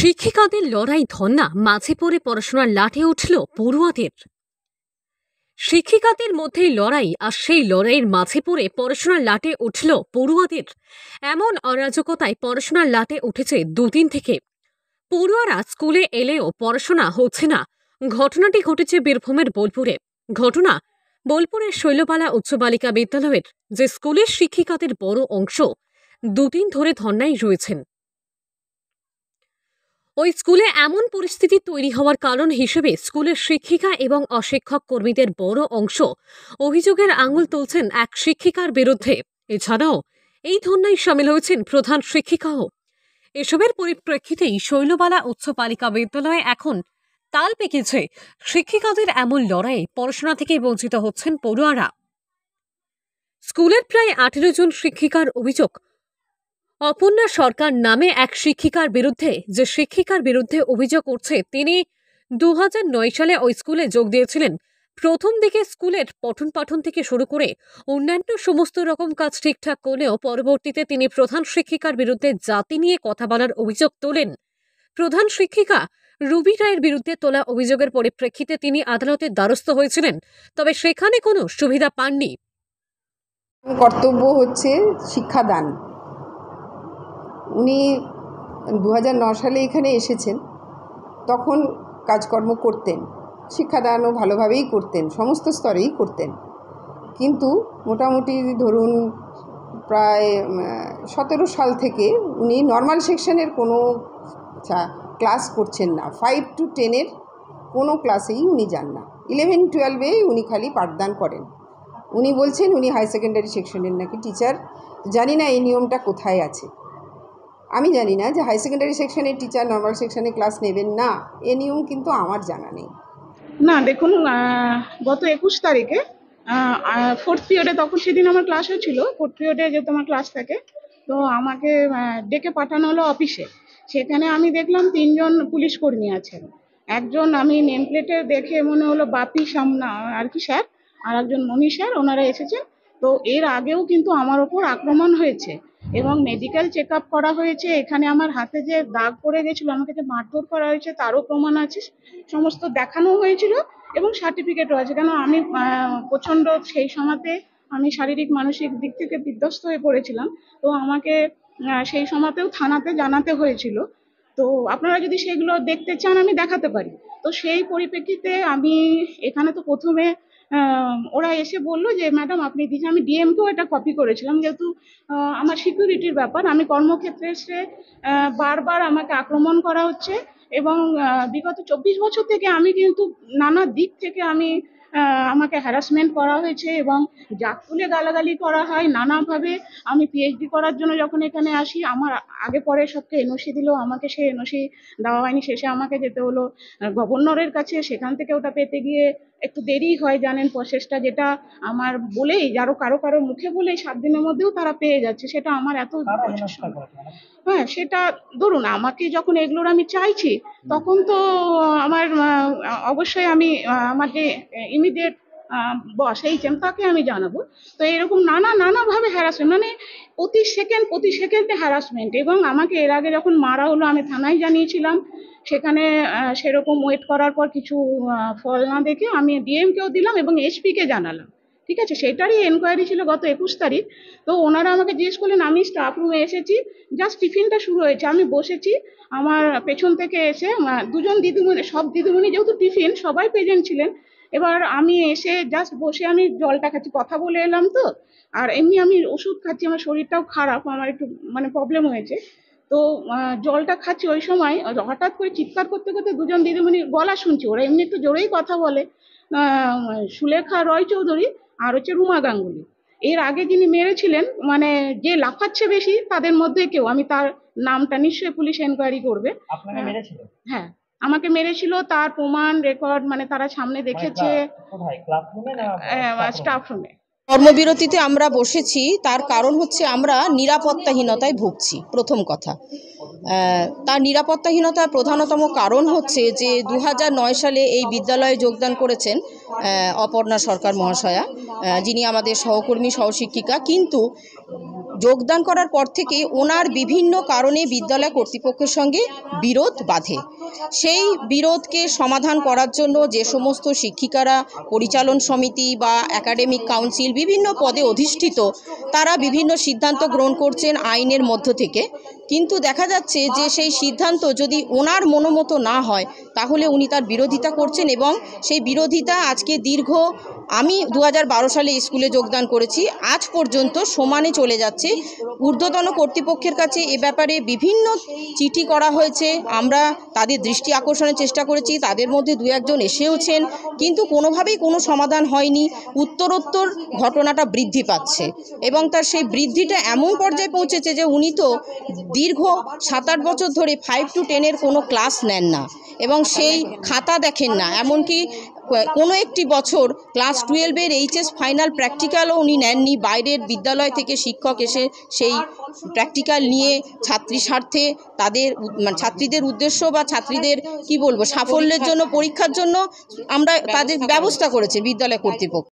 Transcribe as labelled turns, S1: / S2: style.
S1: শিক্ষিকাদের লড়াই ধন্না মাঝে পড়ে পড়াশোনার লাঠে উঠল পড়ুয়াদের শিক্ষিকাদের মধ্যে লড়াই আর সেই লড়াইয়ের মাঝে পড়ে পড়াশোনার লাটে উঠল পড়ুয়াদের এমন অরাজকতায় পড়াশোনার লাটে উঠেছে দুদিন থেকে পড়ুয়ারা স্কুলে এলেও পড়াশোনা হচ্ছে না ঘটনাটি ঘটেছে বীরভূমের বোলপুরে ঘটনা বোলপুরের শৈলপালা উচ্চ বালিকা বিদ্যালয়ের যে স্কুলের শিক্ষিকাদের বড় অংশ দুদিন ধরে ধর্নায় রয়েছেন ওই স্কুলে এমন পরিস্থিতি তৈরি হওয়ার কারণ হিসেবে স্কুলের শিক্ষিকা এবং অশিক্ষক কর্মীদের বড় অংশ অভিযোগের আঙুল তুলছেন এক শিক্ষিকার বিরুদ্ধে এছাড়াও এই ধন্যায় সামিল হয়েছেন প্রধান শিক্ষিকাও এসবের পরিপ্রেক্ষিতেই শৈলবালা উচ্চ পালিকা বিদ্যালয়ে এখন তাল পেকেছে শিক্ষিকাদের এমন লড়াই পড়াশোনা থেকে বঞ্চিত হচ্ছেন পড়ুয়ারা স্কুলের প্রায় আঠেরো জন শিক্ষিকার অভিযোগ অপর্ণা সরকার নামে এক শিক্ষিকার বিরুদ্ধে যে শিক্ষিকার বিরুদ্ধে অভিযোগ করছে তিনি দু সালে ওই স্কুলে যোগ দিয়েছিলেন প্রথম দিকে স্কুলের পঠন পাঠন থেকে শুরু করে অন্যান্য সমস্ত রকম কাজ ঠিকঠাক করলেও পরবর্তীতে তিনি প্রধান শিক্ষিকার বিরুদ্ধে জাতি নিয়ে কথা বলার অভিযোগ তোলেন প্রধান শিক্ষিকা রুবি রায়ের বিরুদ্ধে তোলা অভিযোগের পরিপ্রেক্ষিতে তিনি আদালতের দ্বারস্থ হয়েছিলেন তবে সেখানে কোনো সুবিধা পাননি
S2: কর্তব্য হচ্ছে শিক্ষাদান উনি দু সালে এখানে এসেছেন তখন কাজকর্ম করতেন শিক্ষাদানও ভালোভাবেই করতেন সমস্ত স্তরেই করতেন কিন্তু মোটামুটি ধরুন প্রায় সতেরো সাল থেকে উনি নর্মাল সেকশনের কোনো ক্লাস আচ্ছা, করছেন না ফাইভ টু টেনের কোনো ক্লাসেই উনি যান না ইলেভেন টুয়েলভে উনি খালি পাঠদান করেন উনি বলছেন উনি হাই সেকেন্ডারি সেকশনের নাকি টিচার জানি না এই নিয়মটা কোথায় আছে আমি জানি না যে হাই সেকেন্ডারি সেকশনে টিচার নর্মাল সেকশনে ক্লাস নেবেন না এ নিয়ম কিন্তু আমার জানা নেই
S3: না দেখুন গত একুশ তারিখে ফোর্থ পিরিয়ডে তখন সেদিন আমার ক্লাস হয়েছিল ফোর্থ পিরিয়ডে যেহেতু আমার ক্লাস থাকে তো আমাকে ডেকে পাঠানো হলো অফিসে সেখানে আমি দেখলাম তিনজন পুলিশ কর্মী আছেন একজন আমি নেম প্লেটে দেখে মনে হলো বাপি সামনা আর কি স্যার আর একজন মনি স্যার ওনারা এসেছেন তো এর আগেও কিন্তু আমার ওপর আক্রমণ হয়েছে এবং মেডিকেল চেক করা হয়েছে এখানে আমার হাতে যে দাগ পড়ে গেছিলো আমাকে যে মারধর করা হয়েছে তারও প্রমাণ আছে সমস্ত দেখানো হয়েছিল এবং সার্টিফিকেটও আছে কেন আমি প্রচণ্ড সেই সময়তে আমি শারীরিক মানসিক দিক থেকে বিধ্বস্ত হয়ে পড়েছিলাম তো আমাকে সেই সময়তেও থানাতে জানাতে হয়েছিল তো আপনারা যদি সেগুলো দেখতে চান আমি দেখাতে পারি তো সেই পরিপ্রেক্ষিতে আমি এখানে তো প্রথমে ওরা এসে বললো যে ম্যাডাম আপনি দিয়েছেন আমি ডিএমকেও এটা কপি করেছিলাম যেহেতু আমার সিকিউরিটির ব্যাপার আমি কর্মক্ষেত্রে এসে বারবার আমাকে আক্রমণ করা হচ্ছে এবং বিগত চব্বিশ বছর থেকে আমি কিন্তু নানা দিক থেকে আমি আমাকে হ্যারাসমেন্ট করা হয়েছে এবং জাত তুলে গালাগালি করা হয় নানাভাবে আমি পিএইচডি করার জন্য যখন এখানে আসি আমার আগে পরে সবকে এনওসি দিল আমাকে সে এনওসি দেওয়া হয়নি শেষে আমাকে যেতে হলো গভর্নরের কাছে সেখান থেকে ওটা পেতে গিয়ে একটু দেরি হয় জানেন প্রসেসটা যেটা আমার বলেই যারো কারো কারো মুখে বলেই সাত দিনের মধ্যেও তারা পেয়ে যাচ্ছে সেটা আমার এত হ্যাঁ সেটা ধরুন আমাকে যখন এগুলোর আমি চাইছি তখন তো আমার অবশ্যই আমি আমাকে ইমিডিয়েট বস এই তাকে আমি জানাবো তো এরকম নানা নানাভাবে হ্যারাসমেন্ট মানে প্রতি সেকেন্ড প্রতি সেকেন্ডে হ্যারাসমেন্ট এবং আমাকে এর আগে যখন মারা হলো আমি থানায় জানিয়েছিলাম সেখানে সেরকম ওয়েট করার পর কিছু ফল না দেখে আমি ডিএমকেও দিলাম এবং এসপিকে জানালাম ঠিক আছে সেটারই এনকোয়ারি ছিল গত একুশ তারিখ তো ওনারা আমাকে জিজ্ঞেস করলেন আমি স্টাফ রুমে এসেছি জাস্ট টিফিনটা শুরু হয়েছে আমি বসেছি আমার পেছন থেকে এসে দুজন দিদিমণি সব দিদিমণি যেহেতু টিফিন সবাই প্রেজেন্ট ছিলেন এবার আমি এসে জাস্ট বসে আমি জলটা খাচ্ছি কথা বলে এলাম তো আর এমনি আমি ওষুধ খাচ্ছি আমার শরীরটাও খারাপ আমার একটু মানে প্রবলেম হয়েছে তো জলটা খাচ্ছি ওই সময় হঠাৎ করে চিৎকার করতে করতে দুজন দিদিমণি গলা শুনছি ওরা এমনি একটু জোরেই কথা বলে সুলেখা রয় চৌধুরী আর হচ্ছে রুমা গাঙ্গুলি এর আগে যিনি মেরেছিলেন মানে যে লাফাচ্ছে বেশি তাদের মধ্যে কেউ আমি তার নামটা নিশ্চয়ই পুলিশ এনকোয়ারি করবে হ্যাঁ।, হ্যাঁ আমাকে মেরেছিল তার প্রমাণ রেকর্ড মানে তারা সামনে দেখেছে স্টাফ মানে রুমে কর্মবিরতিতে আমরা
S4: বসেছি তার কারণ হচ্ছে আমরা নিরাপত্তাহীনতায় ভুগছি প্রথম কথা তার নিরাপত্তাহীনতার প্রধানতম কারণ হচ্ছে যে দু সালে এই বিদ্যালয়ে যোগদান করেছেন অপর্ণা সরকার মহাশয়া যিনি আমাদের সহকর্মী সহশিক্ষিকা কিন্তু যোগদান করার পর থেকে ওনার বিভিন্ন কারণে বিদ্যালয় কর্তৃপক্ষের সঙ্গে বিরোধ বাধে সেই বিরোধকে সমাধান করার জন্য যে সমস্ত শিক্ষিকারা পরিচালন সমিতি বা একাডেমিক কাউন্সিল বিভিন্ন পদে অধিষ্ঠিত তারা বিভিন্ন সিদ্ধান্ত গ্রহণ করছেন আইনের মধ্য থেকে কিন্তু দেখা যাচ্ছে যে সেই সিদ্ধান্ত যদি ওনার মনোমতো না হয় তাহলে উনি তার বিরোধিতা করছেন এবং সেই বিরোধিতা আজকে দীর্ঘ আমি দু সালে স্কুলে যোগদান করেছি আজ পর্যন্ত সমানে চলে যাচ্ছে ঊর্ধ্বতন কর্তৃপক্ষের কাছে এ ব্যাপারে বিভিন্ন চিঠি করা হয়েছে আমরা তাদের দৃষ্টি আকর্ষণের চেষ্টা করেছি তাদের মধ্যে দু একজন এসেওছেন কিন্তু কোনোভাবেই কোনো সমাধান হয়নি উত্তরোত্তর ঘটনাটা বৃদ্ধি পাচ্ছে এবং তার সেই বৃদ্ধিটা এমন পর্যায়ে পৌঁছেছে যে উনি তো দীর্ঘ সাত আট বছর ধরে ফাইভ টু টেনের কোনো ক্লাস নেন না এবং সেই খাতা দেখেন না এমনকি কোনো একটি বছর ক্লাস টুয়েলভের এইচএস ফাইনাল প্র্যাকটিক্যালও উনি নেননি বাইরের বিদ্যালয় থেকে শিক্ষক এসে সেই প্র্যাকটিক্যাল নিয়ে ছাত্রী স্বার্থে তাদের মানে ছাত্রীদের উদ্দেশ্য বা ছাত্রীদের কি বলবো সাফল্যের জন্য পরীক্ষার জন্য আমরা তাদের ব্যবস্থা করেছে
S1: বিদ্যালয় কর্তৃপক্ষ